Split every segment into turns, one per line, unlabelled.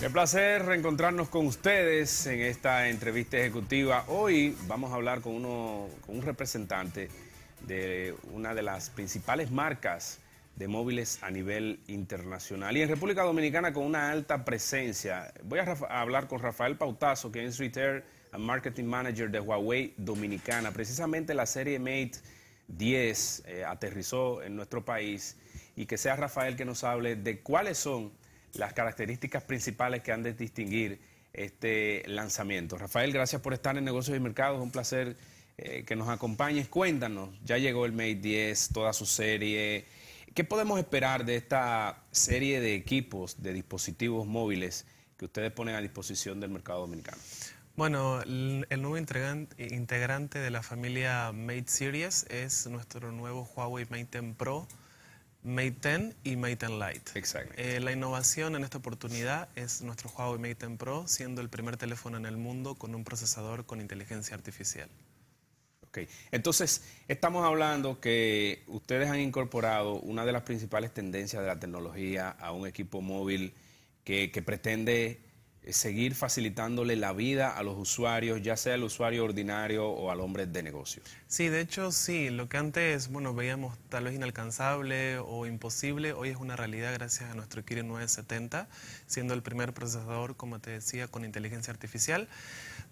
Qué placer reencontrarnos con ustedes en esta entrevista ejecutiva. Hoy vamos a hablar con, con un representante de una de las principales marcas de móviles a nivel internacional. Y en República Dominicana con una alta presencia. Voy a, hablar con Rafael Pautazo, que es Retail Marketing Manager de Huawei Dominicana. Precisamente la serie Mate 10 eh, aterrizó en nuestro país y que sea Rafael que nos hable de cuáles son las características principales que han de distinguir este lanzamiento. Rafael, gracias por estar en Negocios y Mercados, un placer eh, que nos acompañes. Cuéntanos, ya llegó el Mate 10, toda su serie. ¿Qué podemos esperar de esta serie de equipos, de dispositivos móviles que ustedes ponen a disposición del mercado dominicano?
Bueno, el, nuevo integrante de la familia Mate Series es nuestro nuevo Huawei Mate 10 Pro, Mate 10 y Mate 10 Lite. Exacto. Eh, la innovación en esta oportunidad es nuestro Huawei Mate 10 Pro, siendo el primer teléfono en el mundo con un procesador con inteligencia artificial.
Okay. Entonces, estamos hablando que ustedes han incorporado una de las principales tendencias de la tecnología a un equipo móvil que pretende eh, seguir facilitándole la vida a los usuarios, ya sea al usuario ordinario o al hombre de negocio.
Sí, de hecho sí, lo que antes bueno, veíamos tal vez inalcanzable o imposible, hoy es una realidad gracias a nuestro Kirin 970, siendo el primer procesador, como te decía, con inteligencia artificial,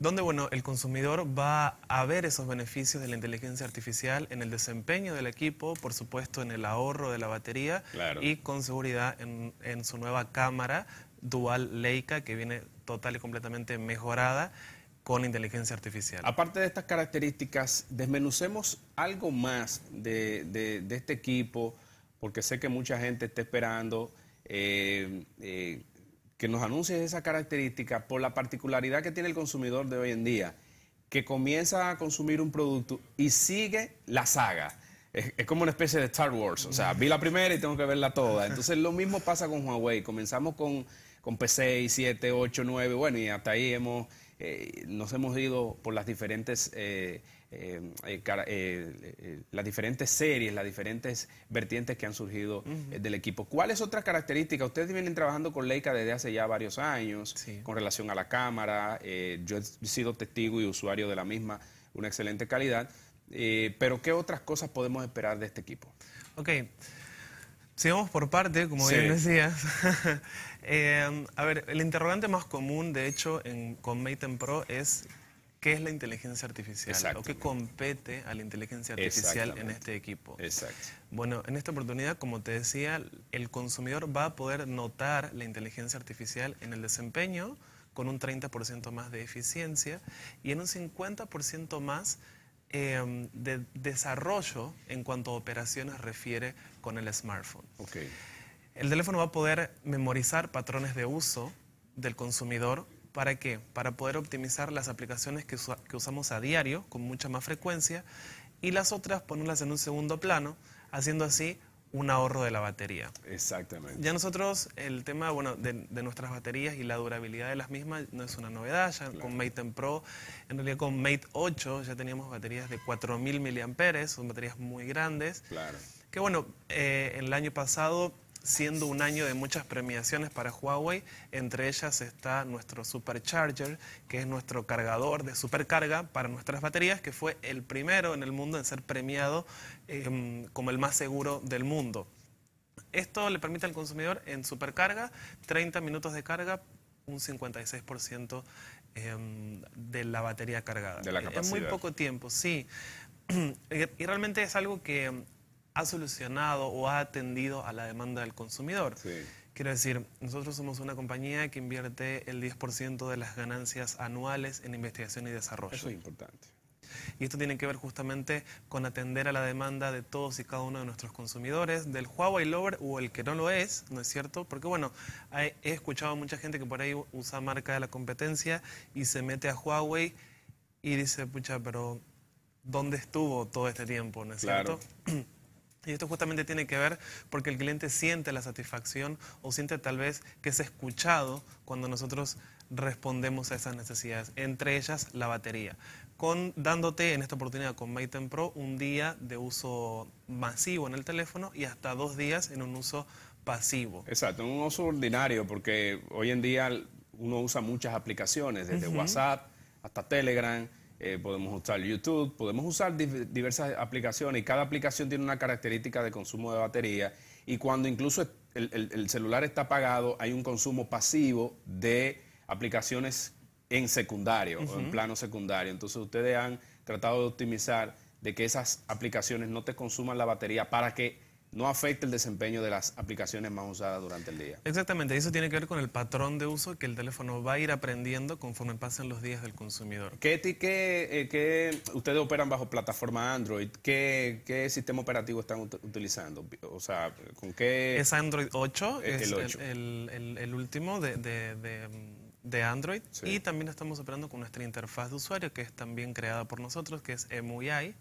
donde bueno, el consumidor va a ver esos beneficios de la inteligencia artificial en el desempeño del equipo, por supuesto en el ahorro de la batería y con seguridad en su nueva cámara dual Leica que viene total y completamente mejorada con inteligencia artificial.
Aparte de estas características, desmenucemos algo más de, este equipo, porque sé que mucha gente está esperando eh, eh, que nos anuncie esa característica por la particularidad que tiene el consumidor de hoy en día, que comienza a consumir un producto y sigue la saga. es, como una especie de Star Wars. O sea, vi la primera y tengo que verla toda. Entonces lo mismo pasa con Huawei. Comenzamos con con P6, 7, 8, 9, bueno, y hasta ahí hemos, eh, nos hemos ido por las diferentes, eh, eh, las diferentes series, las diferentes vertientes que han surgido del equipo. ¿Cuáles otras características? Ustedes vienen trabajando con Leica desde hace ya varios años, con relación a la cámara, yo he sido testigo y usuario de la misma, una excelente calidad, pero ¿qué otras cosas podemos esperar de este equipo?
Ok. Sigamos por parte, como bien decías. Eh, a ver, el interrogante más común, de hecho, en, con Maiten Pro es qué es la inteligencia artificial o qué compete a la inteligencia artificial en este equipo. Exacto. Bueno, en esta oportunidad, como te decía, el consumidor va a poder notar la inteligencia artificial en el desempeño con un 30% más de eficiencia y en un 50% más Em, de desarrollo en cuanto a operaciones refiere con el smartphone. El teléfono va a poder memorizar patrones de uso del consumidor. ¿Para qué? Para poder optimizar las aplicaciones que, que usamos a diario con mucha más frecuencia y las otras ponerlas en un segundo plano, haciendo así un ahorro de la batería. Exactamente. Ya nosotros, el tema bueno, de, nuestras baterías y la durabilidad de las mismas no es una novedad. Ya con Mate 10 Pro, en realidad con Mate 8 ya teníamos baterías de 4.000 miliamperes, son baterías muy grandes. Claro. Que bueno, eh, el año pasado siendo un año de muchas premiaciones para Huawei. Entre ellas está nuestro Supercharger, que es nuestro cargador de supercarga para nuestras baterías, que fue el primero en el mundo en ser premiado em, como el más seguro del mundo. Esto le permite al consumidor en supercarga 30 minutos de carga, un 56% em, de la batería cargada. De la En muy poco tiempo, sí. Eh, y realmente es algo que ha solucionado o ha atendido a la demanda del consumidor. Quiero decir, nosotros somos una compañía que invierte el 10% de las ganancias anuales en investigación y desarrollo. Eso es importante. Y esto tiene que ver justamente con atender a la demanda de todos y cada uno de nuestros consumidores, del Huawei Lover o el que no lo es, ¿no es cierto? Porque bueno, he escuchado a mucha gente que por ahí usa marca de la competencia y se mete a Huawei y dice, pucha, pero ¿dónde estuvo todo este tiempo? ¿No es cierto? Y esto justamente tiene que ver porque el cliente siente la satisfacción o siente tal vez que es escuchado cuando nosotros respondemos a esas necesidades, entre ellas la batería. Con, dándote en esta oportunidad con Maiten Pro un día de uso masivo en el teléfono y hasta dos días en un uso pasivo. Exacto, en un uso
ordinario porque hoy en día uno usa muchas aplicaciones, desde WhatsApp hasta Telegram eh, podemos usar YouTube, podemos usar diversas aplicaciones y cada aplicación tiene una característica de consumo de batería y cuando incluso el, celular está apagado hay un consumo pasivo de aplicaciones en secundario en plano secundario. Entonces ustedes han tratado de optimizar de que esas aplicaciones no te consuman la batería para que no afecta el desempeño de las aplicaciones más usadas durante el día.
Exactamente, eso tiene que ver con el patrón de uso que el teléfono va a ir aprendiendo conforme pasan los días del consumidor.
¿Qué, qué, eh, qué ustedes operan bajo plataforma Android? ¿Qué, sistema operativo están utilizando? O sea, ¿con qué? Es Android
8, es, el, último de, Android y también estamos operando con nuestra interfaz de usuario que es también creada por nosotros, que es MUI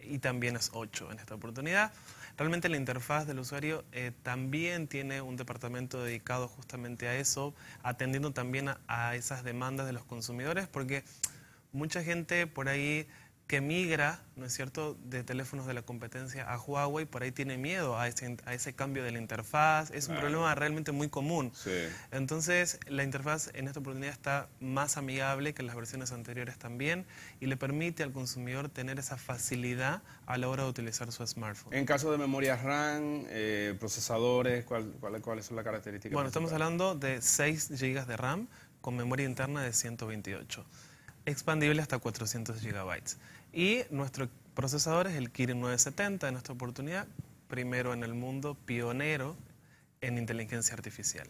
y también es 8 en esta oportunidad. Realmente la interfaz del usuario eh, también tiene un departamento dedicado justamente a eso, atendiendo también a, a esas demandas de los consumidores, porque mucha gente por ahí que migra, ¿no es cierto?, de teléfonos de la competencia a Huawei, por ahí tiene miedo a ese, a ese cambio de la interfaz, es un problema realmente muy común. Entonces, la interfaz en esta oportunidad está más amigable que en las versiones anteriores también y le permite al consumidor tener esa facilidad a la hora de utilizar su smartphone.
En caso de memoria RAM, eh, procesadores, ¿cuáles son las características? Bueno, estamos
hablando de 6 GB de RAM con memoria interna de 128 expandible hasta 400 gigabytes Y nuestro procesador es el Kirin 970, en esta oportunidad, primero en el mundo, pionero en inteligencia artificial.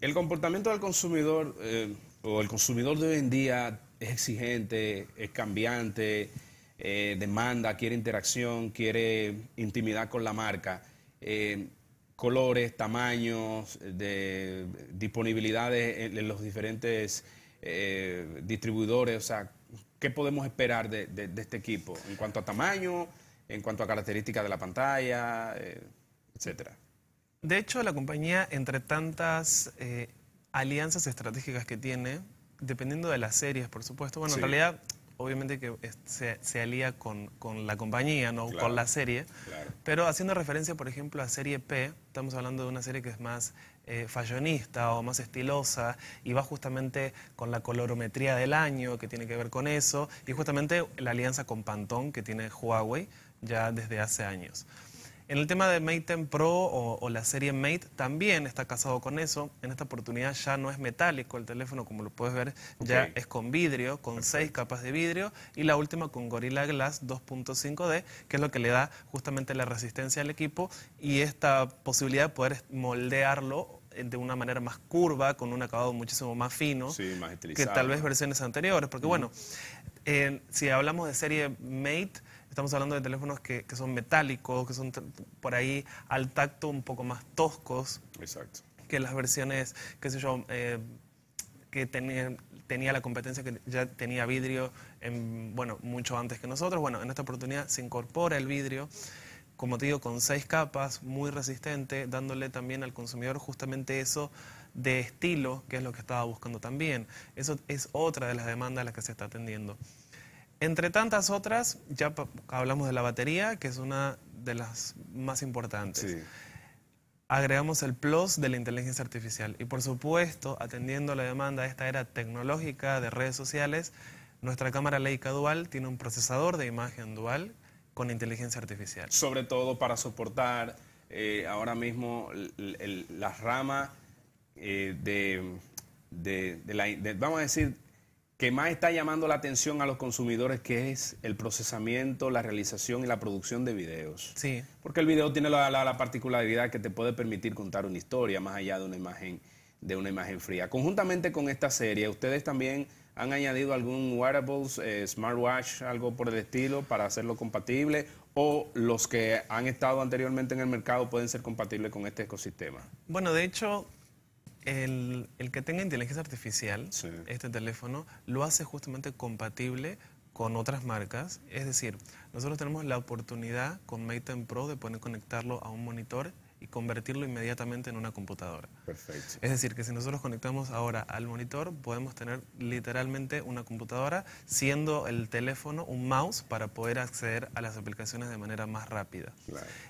El comportamiento del consumidor eh, o el consumidor de hoy en día es exigente, es cambiante, eh, demanda, quiere interacción, quiere intimidad con la marca. Eh, colores, tamaños, disponibilidades en los diferentes eh, distribuidores, o sea, ¿qué podemos esperar de, este equipo en cuanto a tamaño, en cuanto a características de la
pantalla, eh, etcétera? De hecho, la compañía, entre tantas eh, alianzas estratégicas que tiene, dependiendo de las series, por supuesto, bueno, en realidad, obviamente que se, alía con, la compañía, no con la serie, pero haciendo referencia, por ejemplo, a Serie P, estamos hablando de una serie que es más eh, fallonista o más estilosa y va justamente con la colorometría del año que tiene que ver con eso y justamente la alianza con Pantón que tiene Huawei ya desde hace años. En el tema de Mate Pro o, la serie Mate también está casado con eso. En esta oportunidad ya no es metálico el teléfono, como lo puedes ver, ya es con vidrio, con seis capas de vidrio y la última con Gorilla Glass 2.5D, que es lo que le da justamente la resistencia al equipo y esta posibilidad de poder moldearlo de una manera más curva, con un acabado muchísimo más fino que tal vez versiones anteriores. Porque bueno, si hablamos de serie Mate, Estamos hablando de teléfonos que, son metálicos, que son por ahí al tacto un poco más toscos. Que las versiones, qué sé yo, eh, que tenía, tenía la competencia que ya tenía vidrio bueno, mucho antes que nosotros. Bueno, en esta oportunidad se incorpora el vidrio, como te digo, con seis capas, muy resistente, dándole también al consumidor justamente eso de estilo, que es lo que estaba buscando también. Eso es otra de las demandas a las que se está atendiendo. Entre tantas otras, ya hablamos de la batería, que es una de las más importantes. Agregamos el plus de la inteligencia artificial. Y por supuesto, atendiendo la demanda de esta era tecnológica de redes sociales, nuestra cámara Leica Dual tiene un procesador de imagen dual con inteligencia artificial.
Sobre todo para soportar eh, ahora mismo las ramas la eh, rama de, la, de, vamos a decir, que más está llamando la atención a los consumidores, que es el procesamiento, la realización y la producción de videos. Sí. Porque el video tiene la, particularidad que te puede permitir contar una historia más allá de una imagen de una imagen fría. Conjuntamente con esta serie, ustedes también han añadido algún wearables, eh, smartwatch, algo por el estilo, para hacerlo compatible, o los que han estado anteriormente en el mercado pueden ser compatibles con este ecosistema.
Bueno, de hecho, el, que tenga inteligencia artificial, este teléfono, lo hace justamente compatible con otras marcas. Es decir, nosotros tenemos la oportunidad con Mate Pro de poder conectarlo a un monitor y convertirlo inmediatamente en una computadora. Es decir, que si nosotros conectamos ahora al monitor, podemos tener literalmente una computadora, siendo el teléfono un mouse para poder acceder a las aplicaciones de manera más rápida.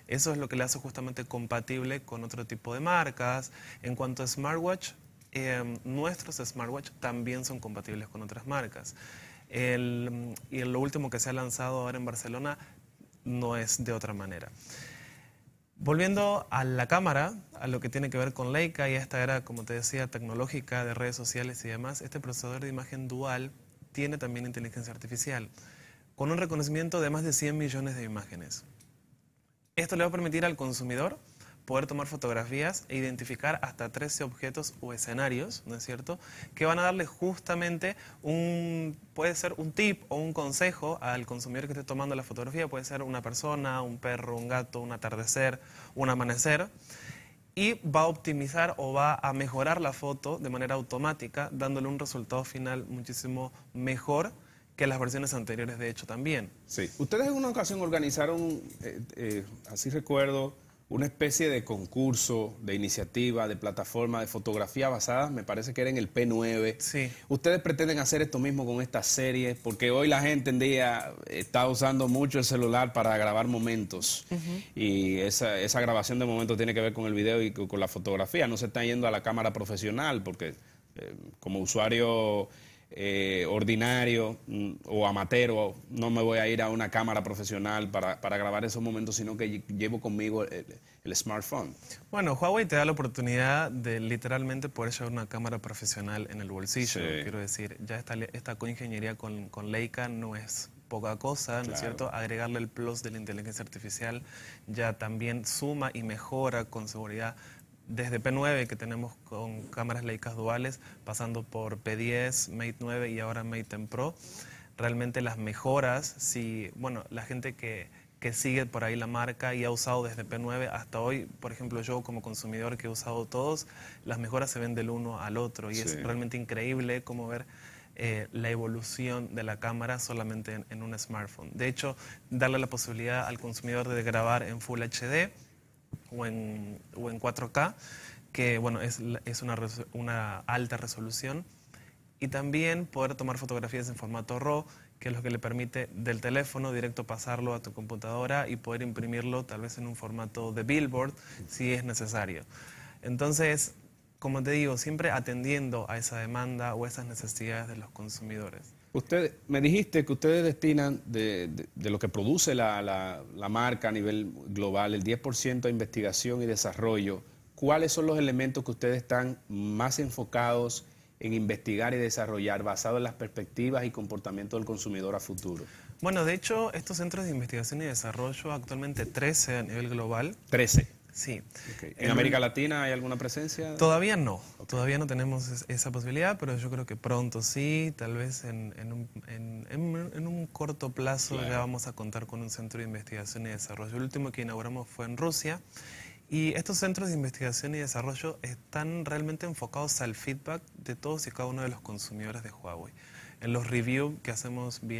Eso es lo que le hace justamente compatible con otro tipo de marcas. En cuanto a smartwatch, em, nuestros smartwatch también son compatibles con otras marcas. y lo último que se ha lanzado ahora en Barcelona no es de otra manera. Volviendo a la cámara, a lo que tiene que ver con Leica y a esta era, como te decía, tecnológica de redes sociales y demás, este procesador de imagen dual tiene también inteligencia artificial, con un reconocimiento de más de 100 millones de imágenes. Esto le va a permitir al consumidor poder tomar fotografías e identificar hasta 13 objetos o escenarios, ¿no es cierto?, que van a darle justamente un, puede ser un tip o un consejo al consumidor que esté tomando la fotografía, puede ser una persona, un perro, un gato, un atardecer, un amanecer, y va a optimizar o va a mejorar la foto de manera automática, dándole un resultado final muchísimo mejor que las versiones anteriores, de hecho, también.
Sí. Ustedes en una ocasión organizaron, eh, eh, así recuerdo, una especie de concurso, de iniciativa, de plataforma de fotografía basada, me parece que era en el P9. Sí. ¿Ustedes pretenden hacer esto mismo con esta serie, Porque hoy la gente en día está usando mucho el celular para grabar momentos. Y esa, esa grabación de momentos tiene que ver con el video y con la fotografía. No se está yendo a la cámara profesional porque eh, como usuario eh, ordinario mm, o amateur, no me voy a ir a una cámara profesional para, para grabar esos momentos, sino que llevo conmigo el, smartphone.
Bueno, Huawei te da la oportunidad de literalmente poder llevar una cámara profesional en el bolsillo. Quiero decir, ya esta, esta coingeniería con, con Leica no es poca cosa, ¿no es cierto? Agregarle el plus de la inteligencia artificial ya también suma y mejora con seguridad desde P9 que tenemos con cámaras Leicas duales, pasando por P10, Mate 9 y ahora Mate 10 Pro. Realmente las mejoras, si, bueno, la gente que, que sigue por ahí la marca y ha usado desde P9 hasta hoy, por ejemplo yo como consumidor que he usado todos, las mejoras se ven del uno al otro y es realmente increíble como ver eh, la evolución de la cámara solamente en, un smartphone. De hecho, darle la posibilidad al consumidor de grabar en Full HD o en, 4K, que es, una, alta resolución. Y también poder tomar fotografías en formato RAW, que es lo que le permite del teléfono directo pasarlo a tu computadora y poder imprimirlo tal vez en un formato de billboard si es necesario. Entonces, como te digo, siempre atendiendo a esa demanda o esas necesidades de los consumidores.
Usted, me dijiste que ustedes destinan de, lo que produce la, la, la, marca a nivel global, el 10% a investigación y desarrollo. ¿Cuáles son los elementos que ustedes están más enfocados en investigar y desarrollar basado en las perspectivas y comportamiento del consumidor a futuro?
Bueno, de hecho, estos centros de investigación y desarrollo, actualmente 13 a nivel global. 13. Sí. ¿En América Latina hay alguna presencia? Todavía no, todavía no tenemos esa posibilidad, pero yo creo que pronto sí, tal vez en, un, corto plazo ya vamos a contar con un centro de investigación y desarrollo. El último que inauguramos fue en Rusia y estos centros de investigación y desarrollo están realmente enfocados al feedback de todos y cada uno de los consumidores de Huawei en los reviews que hacemos vía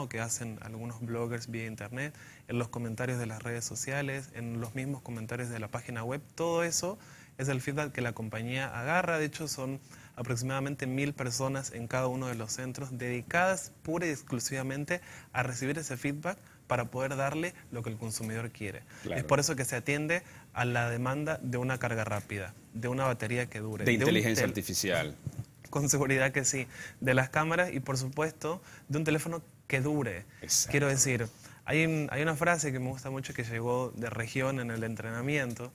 o que hacen algunos bloggers vía internet, en los comentarios de las redes sociales, en los mismos comentarios de la página web. Todo eso es el feedback que la compañía agarra. De hecho, son aproximadamente mil personas en cada uno de los centros dedicadas pura y exclusivamente a recibir ese feedback para poder darle lo que el consumidor quiere. Es por eso que se atiende a la demanda de una carga rápida, de una batería que dure. de inteligencia
artificial
con seguridad que sí, de las cámaras y por supuesto de un teléfono que dure. Quiero decir, hay, una frase que me gusta mucho que llegó de región en el entrenamiento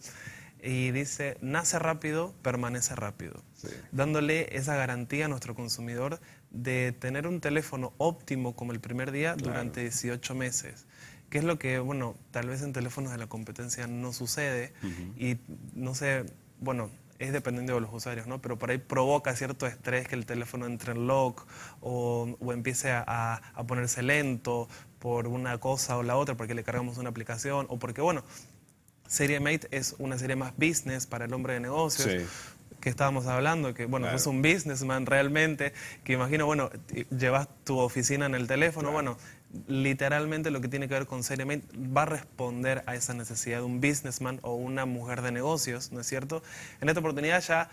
y dice, nace rápido, permanece rápido, dándole esa garantía a nuestro consumidor de tener un teléfono óptimo como el primer día durante 18 meses que es lo que, bueno, tal vez en teléfonos de la competencia no sucede y no sé, bueno, es dependiendo de los usuarios, ¿no? Pero por ahí provoca cierto estrés que el teléfono entre en lock o, empiece a, ponerse lento por una cosa o la otra, porque le cargamos una aplicación o porque, bueno, Serie Mate es una serie más business para el hombre de negocios. que estábamos hablando, que bueno, es un businessman realmente, que imagino, bueno, llevas tu oficina en el teléfono, bueno, literalmente lo que tiene que ver con seriamente va a responder a esa necesidad de un businessman o una mujer de negocios, ¿no es cierto? En esta oportunidad ya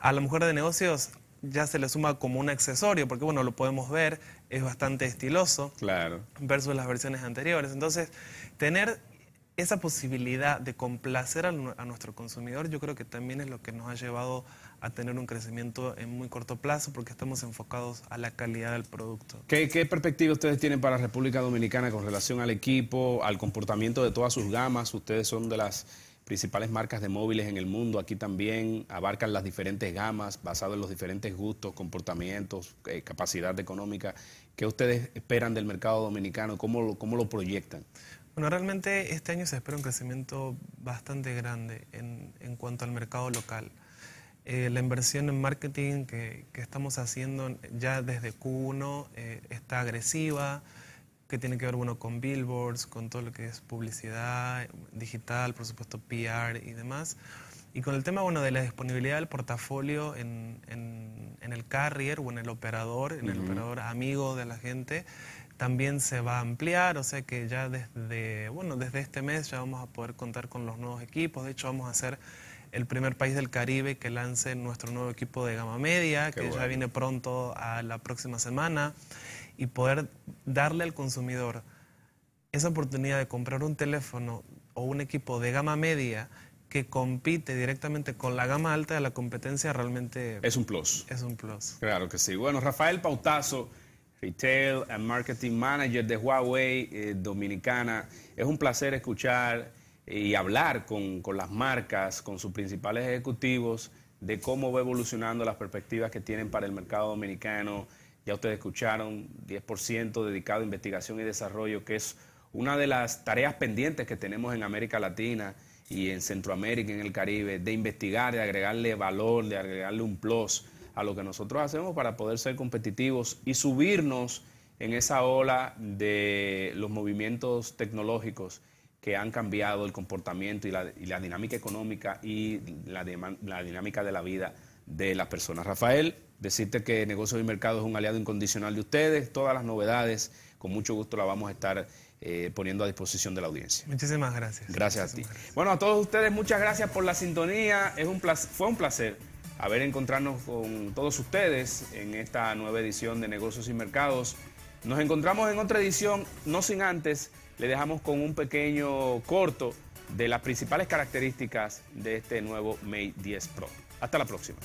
a la mujer de negocios ya se le suma como un accesorio, porque bueno, lo podemos ver, es bastante estiloso. Claro. Versus las versiones anteriores. Entonces, tener esa posibilidad de complacer a, nuestro consumidor, yo creo que también es lo que nos ha llevado a tener un crecimiento en muy corto plazo porque estamos enfocados a la calidad del producto.
¿Qué, perspectiva ustedes tienen para la República Dominicana con relación al equipo, al comportamiento de todas sus gamas? Ustedes son de las principales marcas de móviles en el mundo. Aquí también abarcan las diferentes gamas basado en los diferentes gustos, comportamientos, eh, capacidad económica. ¿Qué ustedes esperan del mercado dominicano? ¿Cómo lo, lo proyectan?
Bueno, realmente este año se espera un crecimiento bastante grande en, en cuanto al mercado local. Eh, la inversión en marketing que, que, estamos haciendo ya desde Q1 eh, está agresiva, que tiene que ver bueno, con billboards, con todo lo que es publicidad digital, por supuesto PR y demás. Y con el tema bueno, de la disponibilidad del portafolio en, en, el carrier o en el operador, en el operador amigo de la gente, también se va a ampliar, o sea que ya desde, bueno, desde este mes ya vamos a poder contar con los nuevos equipos, de hecho vamos a hacer el primer país del Caribe que lance nuestro nuevo equipo de gama media, que ya viene pronto a la próxima semana, y poder darle al consumidor esa oportunidad de comprar un teléfono o un equipo de gama media que compite directamente con la gama alta de la competencia realmente...
Es un plus. Es un plus. Claro que sí. Bueno, Rafael Pautazo, Retail and Marketing Manager de Huawei eh, Dominicana, es un placer escuchar y hablar con, las marcas, con sus principales ejecutivos, de cómo va evolucionando las perspectivas que tienen para el mercado dominicano. Ya ustedes escucharon, 10% dedicado a investigación y desarrollo, que es una de las tareas pendientes que tenemos en América Latina y en Centroamérica, en el Caribe, de investigar, de agregarle valor, de agregarle un plus a lo que nosotros hacemos para poder ser competitivos y subirnos en esa ola de los movimientos tecnológicos que han cambiado el comportamiento y la, dinámica económica y la, dinámica de la vida de las personas. Rafael, decirte que Negocios y Mercados es un aliado incondicional de ustedes. Todas las novedades, con mucho gusto las vamos a estar eh, poniendo a disposición de la audiencia.
Muchísimas gracias.
Gracias a ti. Bueno, a todos ustedes, muchas gracias por la sintonía. Es un fue un placer haber encontrarnos con todos ustedes en esta nueva edición de Negocios y Mercados. Nos encontramos en otra edición, no sin antes, le dejamos con un pequeño corto de las principales características de este nuevo Mate 10 Pro. Hasta la próxima.